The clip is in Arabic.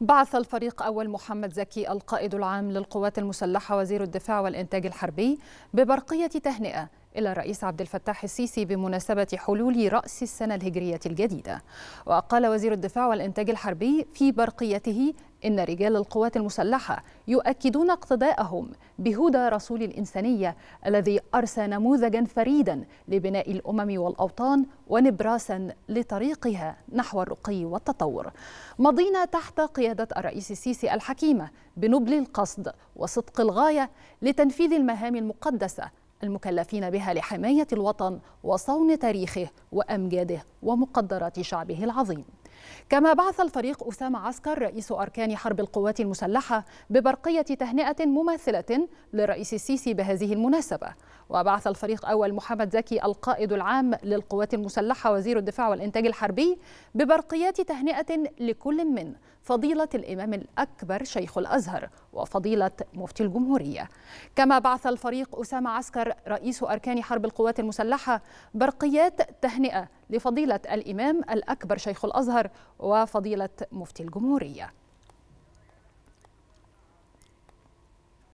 بعث الفريق أول محمد زكي القائد العام للقوات المسلحة وزير الدفاع والإنتاج الحربي ببرقية تهنئة إلى الرئيس عبد الفتاح السيسي بمناسبة حلول رأس السنة الهجرية الجديدة وقال وزير الدفاع والإنتاج الحربي في برقيته إن رجال القوات المسلحة يؤكدون اقتداءهم بهدى رسول الإنسانية الذي أرسى نموذجا فريدا لبناء الأمم والأوطان ونبراسا لطريقها نحو الرقي والتطور مضينا تحت قيادة الرئيس السيسي الحكيمة بنبل القصد وصدق الغاية لتنفيذ المهام المقدسة المكلفين بها لحماية الوطن وصون تاريخه وأمجاده ومقدرات شعبه العظيم كما بعث الفريق أسامة عسكر رئيس أركان حرب القوات المسلحة ببرقية تهنئة مماثلة للرئيس السيسي بهذه المناسبة وبعث الفريق أول محمد زكي القائد العام للقوات المسلحة وزير الدفاع والإنتاج الحربي ببرقيات تهنئة لكل من فضيلة الإمام الأكبر شيخ الأزهر وفضيلة مفتي الجمهورية كما بعث الفريق أسامة عسكر رئيس أركان حرب القوات المسلحة برقيات تهنئة لفضيلة الإمام الأكبر شيخ الأزهر وفضيلة مفتي الجمهورية